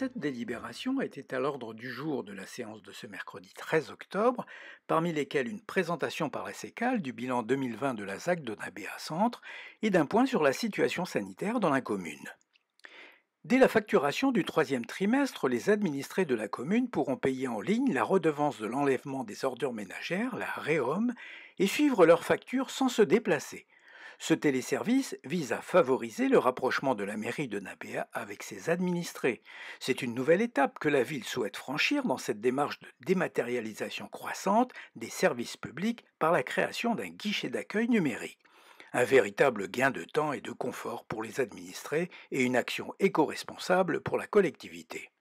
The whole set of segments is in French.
Cette délibération était à l'ordre du jour de la séance de ce mercredi 13 octobre, parmi lesquelles une présentation par la SECAL du bilan 2020 de la ZAC de Nabéa Centre et d'un point sur la situation sanitaire dans la commune. Dès la facturation du troisième trimestre, les administrés de la commune pourront payer en ligne la redevance de l'enlèvement des ordures ménagères, la REOM, et suivre leurs factures sans se déplacer, ce téléservice vise à favoriser le rapprochement de la mairie de Nabea avec ses administrés. C'est une nouvelle étape que la ville souhaite franchir dans cette démarche de dématérialisation croissante des services publics par la création d'un guichet d'accueil numérique un véritable gain de temps et de confort pour les administrés et une action éco-responsable pour la collectivité.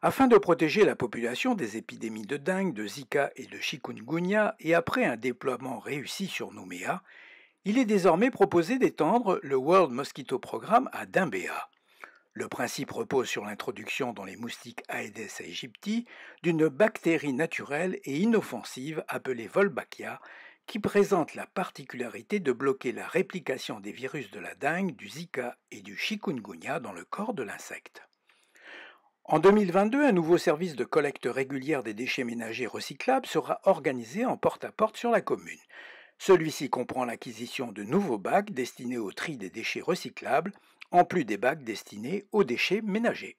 Afin de protéger la population des épidémies de dengue, de Zika et de chikungunya, et après un déploiement réussi sur Nouméa, il est désormais proposé d'étendre le World Mosquito Programme à Dimbéa. Le principe repose sur l'introduction dans les moustiques Aedes aegypti d'une bactérie naturelle et inoffensive appelée Volbachia qui présente la particularité de bloquer la réplication des virus de la dengue, du Zika et du chikungunya dans le corps de l'insecte. En 2022, un nouveau service de collecte régulière des déchets ménagers recyclables sera organisé en porte à -porte sur la commune. Celui-ci comprend l'acquisition de nouveaux bacs destinés au tri des déchets recyclables, en plus des bacs destinés aux déchets ménagers.